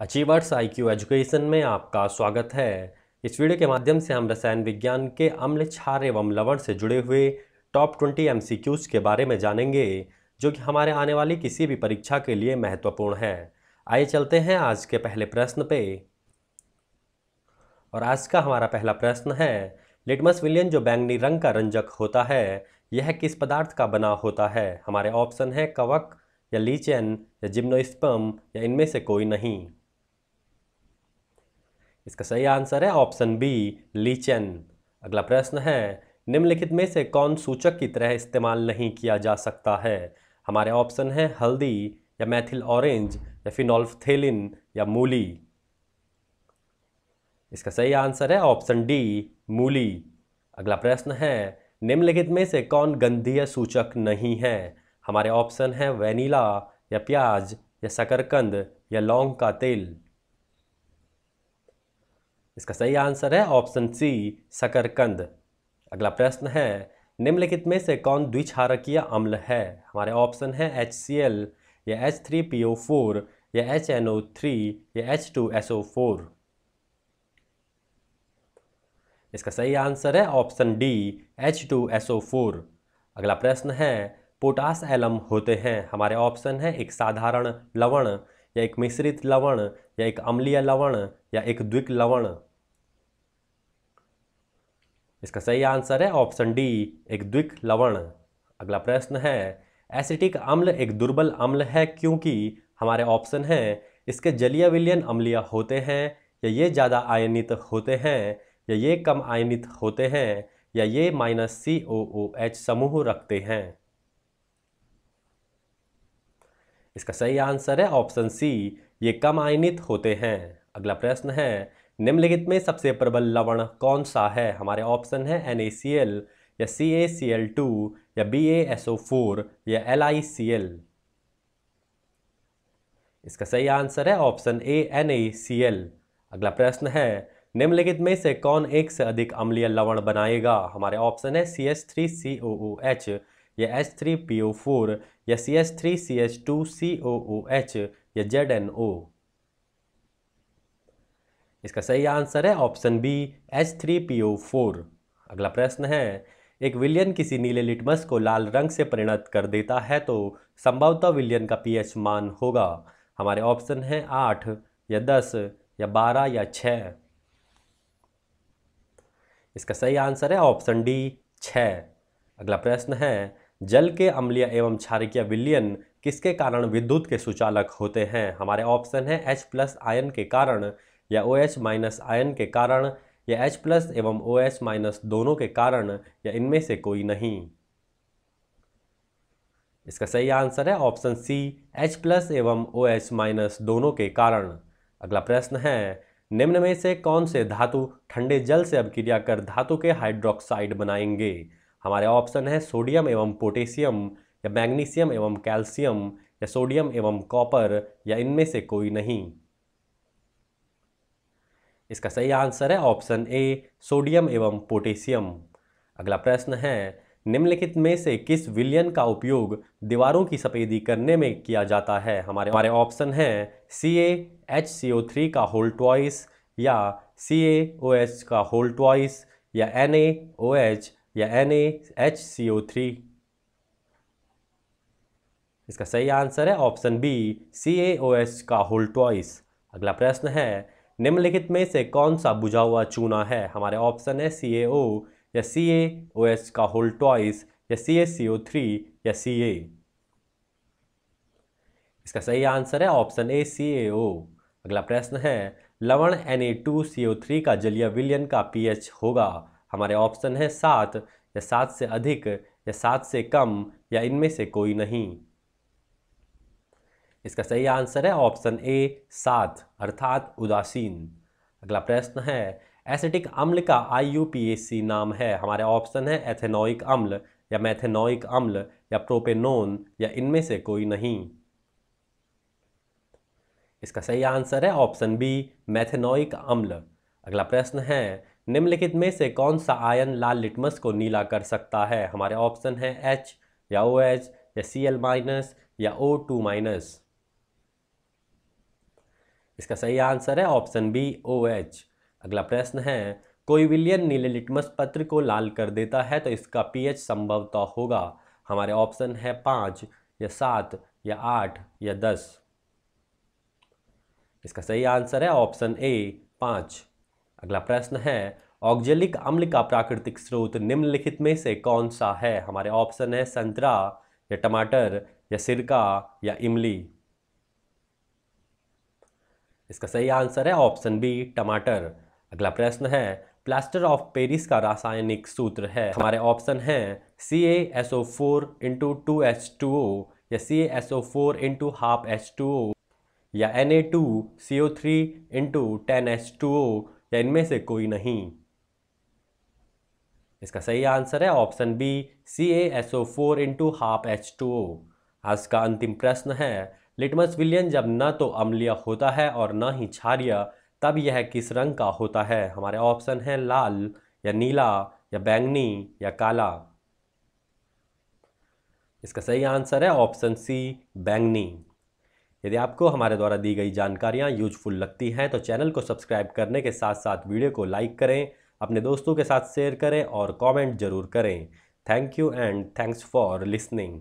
achievers IQ education में आपका स्वागत है इस वीडियो के माध्यम से हम रसायन विज्ञान के अम्ल क्षार एवं लवण से जुड़े हुए टॉप ट्वेंटी एम के बारे में जानेंगे जो कि हमारे आने वाली किसी भी परीक्षा के लिए महत्वपूर्ण है आइए चलते हैं आज के पहले प्रश्न पे और आज का हमारा पहला प्रश्न है लिटमस विलियन जो बैंगनी रंग का रंजक होता है यह किस पदार्थ का बना होता है हमारे ऑप्शन है कवक या लीचेन या जिम्नोस्पम या इनमें से कोई नहीं इसका सही आंसर है ऑप्शन बी लीचन अगला प्रश्न है निम्नलिखित में से कौन सूचक की तरह इस्तेमाल नहीं किया जा सकता है हमारे ऑप्शन है हल्दी या मैथिल ऑरेंज या फिनोल्फथेलिन या मूली इसका सही आंसर है ऑप्शन डी मूली अगला प्रश्न है निम्नलिखित में से कौन गंधीय सूचक नहीं है हमारे ऑप्शन है वेनिला या प्याज या शकरकंद या लौंग का तेल इसका सही आंसर है ऑप्शन सी शकरकंद अगला प्रश्न है निम्नलिखित में से कौन द्विक्षारकीय अम्ल है हमारे ऑप्शन है एच सी एल या H three P O four या एच एन ओ थ्री या H two S O four इसका सही आंसर है option D H two S O four अगला प्रश्न है पोटास एलम होते हैं हमारे ऑप्शन है एक साधारण लवण या एक मिश्रित लवण या एक अम्लीय लवण या एक द्विक लवण इसका सही आंसर है ऑप्शन डी एक द्विक लवण अगला प्रश्न है एसिटिक अम्ल एक दुर्बल अम्ल है क्योंकि हमारे ऑप्शन हैं इसके जलीय विलयन अम्लीय होते हैं या ये ज़्यादा आयनित होते हैं या ये कम आयनित होते हैं या ये माइनस सी ओ ओ एच समूह रखते हैं इसका सही आंसर है ऑप्शन सी ये कम आयनित होते हैं अगला प्रश्न है निम्नलिखित में सबसे प्रबल लवण कौन सा है हमारे ऑप्शन है एन या C A C L two या B A S O four या एल आई सी एल इसका सही आंसर है option A N A C L अगला प्रश्न है निम्नलिखित में से कौन एक से अधिक अम्लीय लवण बनाएगा हमारे ऑप्शन है C S three C O O H या H three P O four या C S three C H two C O O H या जेड एन ओ इसका सही आंसर है option B H three P O four अगला प्रश्न है एक विलियन किसी नीले लिटमस को लाल रंग से परिणत कर देता है तो संभवतः विलियन का पी मान होगा हमारे ऑप्शन हैं आठ या दस या बारह या छ इसका सही आंसर है ऑप्शन डी छ अगला प्रश्न है जल के अम्लीय एवं क्षारिकीय विलियन किसके कारण विद्युत के सुचालक होते हैं हमारे ऑप्शन है एच प्लस आयन के कारण या ओ OH माइनस आयन के कारण या H प्लस एवं ओ OH माइनस दोनों के कारण या इनमें से कोई नहीं इसका सही आंसर है ऑप्शन सी H प्लस एवं ओ OH माइनस दोनों के कारण अगला प्रश्न है निम्न में से कौन से धातु ठंडे जल से अभिक्रिया कर धातु के हाइड्रोक्साइड बनाएंगे हमारे ऑप्शन है सोडियम एवं पोटेशियम या मैग्नीशियम एवं कैल्शियम या सोडियम एवं कॉपर या इनमें से कोई नहीं इसका सही आंसर है ऑप्शन ए सोडियम एवं पोटेशियम अगला प्रश्न है निम्नलिखित में से किस विलियन का उपयोग दीवारों की सफेदी करने में किया जाता है हमारे हमारे ऑप्शन हैं C A H C O three का होल ट्वाइस या सी ओ एच का होल ट्वाइस या एन ए ओ एच या N A H C O three इसका सही आंसर है option B C A O H का होल ट्वाइस अगला प्रश्न है निम्नलिखित में से कौन सा बुझा हुआ चूना है हमारे ऑप्शन है सी या सी एस का होल टॉइस या C S C O three या सी ए इसका सही आंसर है ऑप्शन ए सी ए ओ अगला प्रश्न है लवण N A two C O three का जलीय विलयन का पीएच होगा हमारे ऑप्शन है सात या सात से अधिक या सात से कम या इनमें से कोई नहीं इसका सही आंसर है ऑप्शन ए सात अर्थात उदासीन अगला प्रश्न है एसिटिक अम्ल का आई नाम है हमारे ऑप्शन है एथेनोइक अम्ल या मैथेनोइक अम्ल या प्रोपेनोन या इनमें से कोई नहीं इसका सही आंसर है ऑप्शन बी मैथेनोइक अम्ल अगला प्रश्न है निम्नलिखित में से कौन सा आयन लाल लिटमस को नीला कर सकता है हमारे ऑप्शन है एच या ओ एच या सी एल माइनस या ओ टू माइनस इसका सही आंसर है ऑप्शन बी ओ एच अगला प्रश्न है कोई विलियन नीले लिटमस पत्र को लाल कर देता है तो इसका पीएच संभवतः होगा हमारे ऑप्शन है पाँच या सात या आठ या दस इसका सही आंसर है ऑप्शन ए पाँच अगला प्रश्न है ऑक्जेलिक अम्ल का प्राकृतिक स्रोत निम्नलिखित में से कौन सा है हमारे ऑप्शन है संतरा या टमाटर या सिरका या इमली इसका सही आंसर है ऑप्शन बी टमाटर अगला प्रश्न है प्लास्टर ऑफ पेरिस का रासायनिक सूत्र है हमारे ऑप्शन हैं C A S O four into two H two O या C S O four into half H two O या N A two C O three into ten H two O या इनमें से कोई नहीं इसका सही आंसर है option B C A S O four into half H two O आज का अंतिम प्रश्न है लिटमस विलियन जब न तो अम्लीय होता है और न ही क्षारिय तब यह किस रंग का होता है हमारे ऑप्शन है लाल या नीला या बैंगनी या काला इसका सही आंसर है ऑप्शन सी बैंगनी यदि आपको हमारे द्वारा दी गई जानकारियाँ यूजफुल लगती हैं तो चैनल को सब्सक्राइब करने के साथ साथ वीडियो को लाइक करें अपने दोस्तों के साथ शेयर करें और कमेंट जरूर करें thank you and thanks for listening